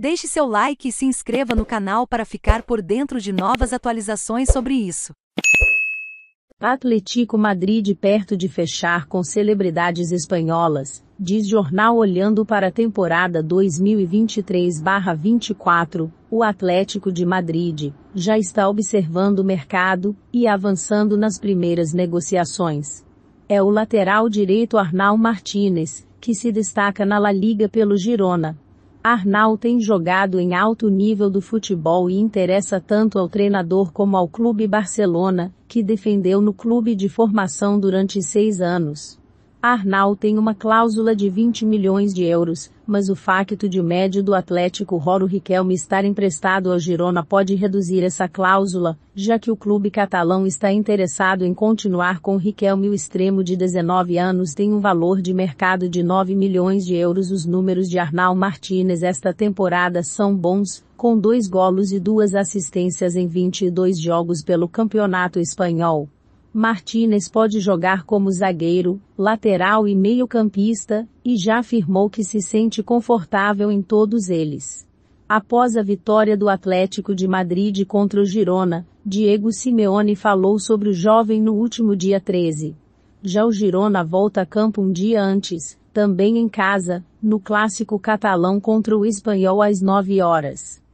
Deixe seu like e se inscreva no canal para ficar por dentro de novas atualizações sobre isso. Atlético Madrid perto de fechar com celebridades espanholas, diz jornal olhando para a temporada 2023/24. O Atlético de Madrid já está observando o mercado e avançando nas primeiras negociações. É o lateral direito Arnau Martínez que se destaca na La Liga pelo Girona, Arnal tem jogado em alto nível do futebol e interessa tanto ao treinador como ao Clube Barcelona, que defendeu no clube de formação durante seis anos. A Arnal tem uma cláusula de 20 milhões de euros, mas o facto de o médio do Atlético Roro Riquelme estar emprestado ao Girona pode reduzir essa cláusula, já que o clube catalão está interessado em continuar com Riquelme o extremo de 19 anos tem um valor de mercado de 9 milhões de euros. Os números de Arnal Martínez esta temporada são bons, com dois golos e duas assistências em 22 jogos pelo Campeonato Espanhol. Martinez pode jogar como zagueiro, lateral e meio-campista, e já afirmou que se sente confortável em todos eles. Após a vitória do Atlético de Madrid contra o Girona, Diego Simeone falou sobre o jovem no último dia 13. Já o Girona volta a campo um dia antes, também em casa, no clássico catalão contra o espanhol às 9 horas.